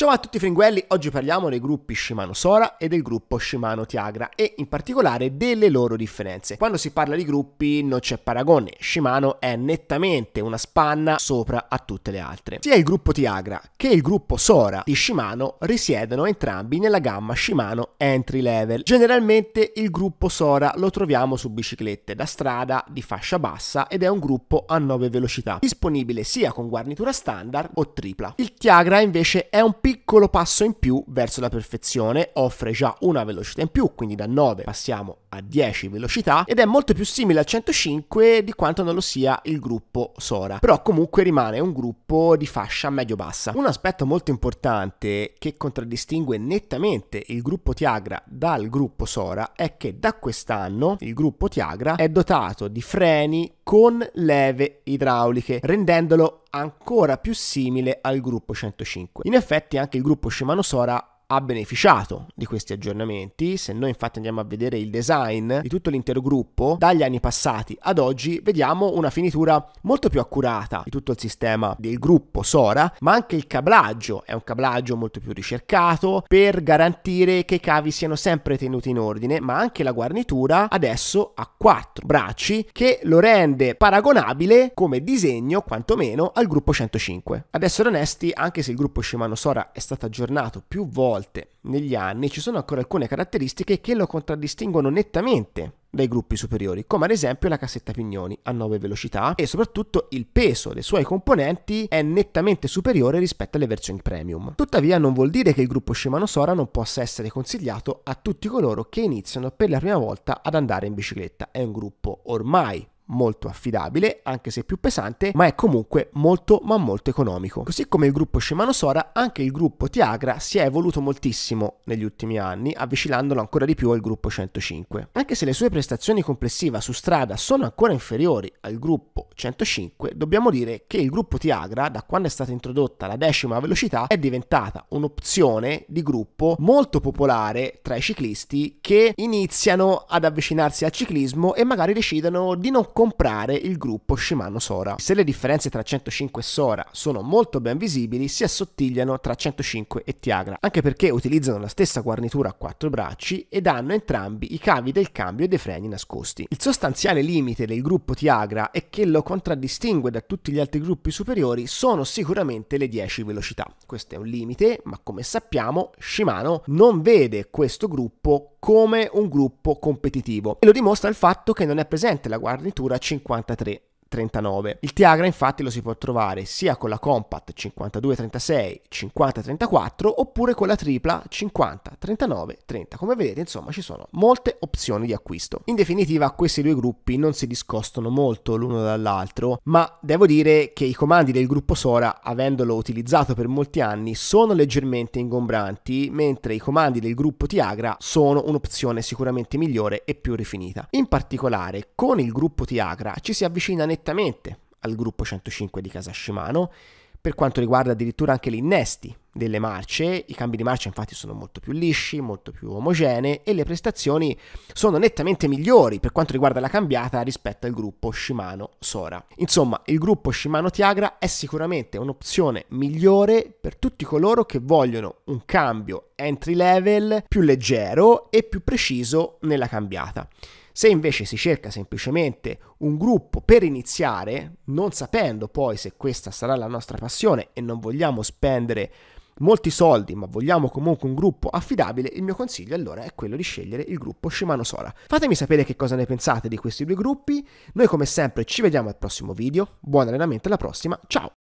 Ciao a tutti fringuelli, oggi parliamo dei gruppi Shimano Sora e del gruppo Shimano Tiagra e in particolare delle loro differenze. Quando si parla di gruppi non c'è paragone, Shimano è nettamente una spanna sopra a tutte le altre. Sia il gruppo Tiagra che il gruppo Sora di Shimano risiedono entrambi nella gamma Shimano Entry Level. Generalmente il gruppo Sora lo troviamo su biciclette da strada di fascia bassa ed è un gruppo a 9 velocità, disponibile sia con guarnitura standard o tripla. Il Tiagra invece è un piccolo piccolo passo in più verso la perfezione, offre già una velocità in più, quindi da 9 passiamo a 10 velocità ed è molto più simile al 105 di quanto non lo sia il gruppo Sora, però comunque rimane un gruppo di fascia medio-bassa. Un aspetto molto importante che contraddistingue nettamente il gruppo Tiagra dal gruppo Sora è che da quest'anno il gruppo Tiagra è dotato di freni con leve idrauliche, rendendolo ancora più simile al gruppo 105. In effetti anche il gruppo Shimano Sora ha beneficiato di questi aggiornamenti. Se noi infatti andiamo a vedere il design di tutto l'intero gruppo, dagli anni passati ad oggi, vediamo una finitura molto più accurata di tutto il sistema del gruppo Sora, ma anche il cablaggio è un cablaggio molto più ricercato per garantire che i cavi siano sempre tenuti in ordine, ma anche la guarnitura adesso ha quattro bracci che lo rende paragonabile come disegno quantomeno al gruppo 105. Ad essere onesti, anche se il gruppo Shimano Sora è stato aggiornato più volte, svolte negli anni ci sono ancora alcune caratteristiche che lo contraddistinguono nettamente dai gruppi superiori, come ad esempio la cassetta pignoni a 9 velocità e soprattutto il peso dei suoi componenti è nettamente superiore rispetto alle versioni premium. Tuttavia non vuol dire che il gruppo Shimano Sora non possa essere consigliato a tutti coloro che iniziano per la prima volta ad andare in bicicletta, è un gruppo ormai molto affidabile, anche se più pesante, ma è comunque molto ma molto economico. Così come il gruppo Shimano Sora, anche il gruppo Tiagra si è evoluto moltissimo negli ultimi anni, avvicinandolo ancora di più al gruppo 105. Anche se le sue prestazioni complessive su strada sono ancora inferiori al gruppo 105, dobbiamo dire che il gruppo Tiagra, da quando è stata introdotta la decima velocità, è diventata un'opzione di gruppo molto popolare tra i ciclisti che iniziano ad avvicinarsi al ciclismo e magari decidono di non comprare il gruppo Shimano Sora. Se le differenze tra 105 e Sora sono molto ben visibili, si assottigliano tra 105 e Tiagra, anche perché utilizzano la stessa guarnitura a quattro bracci ed hanno entrambi i cavi del cambio e dei freni nascosti. Il sostanziale limite del gruppo Tiagra e che lo contraddistingue da tutti gli altri gruppi superiori sono sicuramente le 10 velocità. Questo è un limite, ma come sappiamo Shimano non vede questo gruppo come un gruppo competitivo e lo dimostra il fatto che non è presente la guarnitura dura 53 39. Il Tiagra infatti lo si può trovare sia con la compact 5236 5034 oppure con la tripla 503930. Come vedete insomma ci sono molte opzioni di acquisto. In definitiva questi due gruppi non si discostano molto l'uno dall'altro ma devo dire che i comandi del gruppo Sora avendolo utilizzato per molti anni sono leggermente ingombranti mentre i comandi del gruppo Tiagra sono un'opzione sicuramente migliore e più rifinita. In particolare con il gruppo Tiagra ci si avvicina nettamente nettamente al gruppo 105 di Casascimano, per quanto riguarda addirittura anche gli innesti delle marce, i cambi di marcia infatti sono molto più lisci, molto più omogenei e le prestazioni sono nettamente migliori per quanto riguarda la cambiata rispetto al gruppo Shimano Sora. Insomma, il gruppo Shimano Tiagra è sicuramente un'opzione migliore per tutti coloro che vogliono un cambio entry level più leggero e più preciso nella cambiata. Se invece si cerca semplicemente un gruppo per iniziare, non sapendo poi se questa sarà la nostra passione e non vogliamo spendere molti soldi, ma vogliamo comunque un gruppo affidabile, il mio consiglio allora è quello di scegliere il gruppo Shimano Sora. Fatemi sapere che cosa ne pensate di questi due gruppi. Noi come sempre ci vediamo al prossimo video. Buon allenamento alla prossima. Ciao!